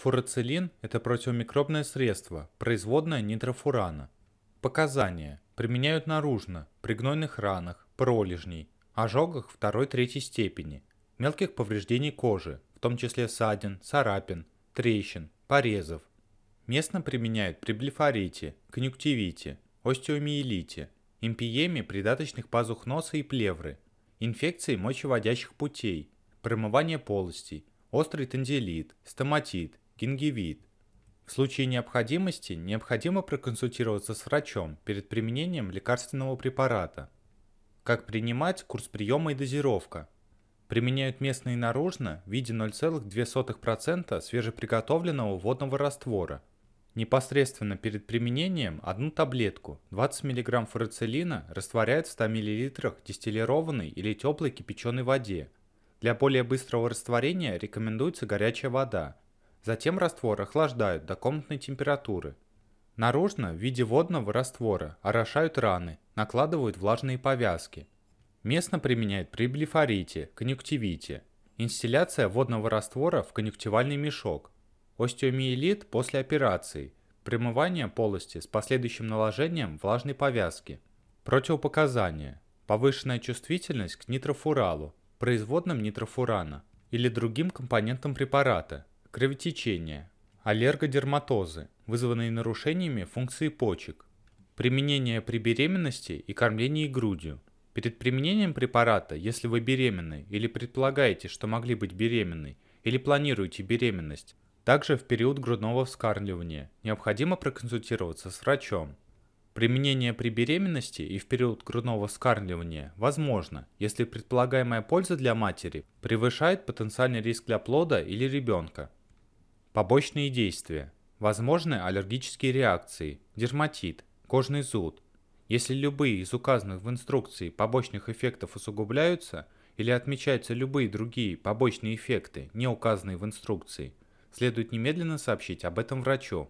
Фурацилин – это противомикробное средство, производное нитрофурана. Показания. Применяют наружно, при гнойных ранах, пролежней, ожогах второй-третьей степени, мелких повреждений кожи, в том числе ссадин, царапин, трещин, порезов. Местно применяют при блефорите, конъюнктивите, остеомиелите, импиеме придаточных пазух носа и плевры, инфекции мочеводящих путей, промывание полостей, острый танзелит, стоматит, гингивит. В случае необходимости необходимо проконсультироваться с врачом перед применением лекарственного препарата. Как принимать курс приема и дозировка. Применяют местно и наружно в виде 0,2% свежеприготовленного водного раствора. Непосредственно перед применением одну таблетку 20 мг фурацилина) растворяют в 100 мл дистиллированной или теплой кипяченой воде. Для более быстрого растворения рекомендуется горячая вода – Затем раствор охлаждают до комнатной температуры. Наружно в виде водного раствора орошают раны, накладывают влажные повязки. Местно применяют при блефорите, конъюнктивите. Инстилляция водного раствора в конъюнктивальный мешок. Остеомиелит после операции. Примывание полости с последующим наложением влажной повязки. Противопоказания. Повышенная чувствительность к нитрофуралу, производным нитрофурана или другим компонентам препарата, Кровотечение. Аллергодерматозы, вызванные нарушениями функции почек. Применение при беременности и кормлении грудью. Перед применением препарата, если вы беременны или предполагаете, что могли быть беременны, или планируете беременность, также в период грудного вскармливания необходимо проконсультироваться с врачом. Применение при беременности и в период грудного вскармливания возможно, если предполагаемая польза для матери превышает потенциальный риск для плода или ребенка. Побочные действия. Возможны аллергические реакции, дерматит, кожный зуд. Если любые из указанных в инструкции побочных эффектов усугубляются или отмечаются любые другие побочные эффекты, не указанные в инструкции, следует немедленно сообщить об этом врачу.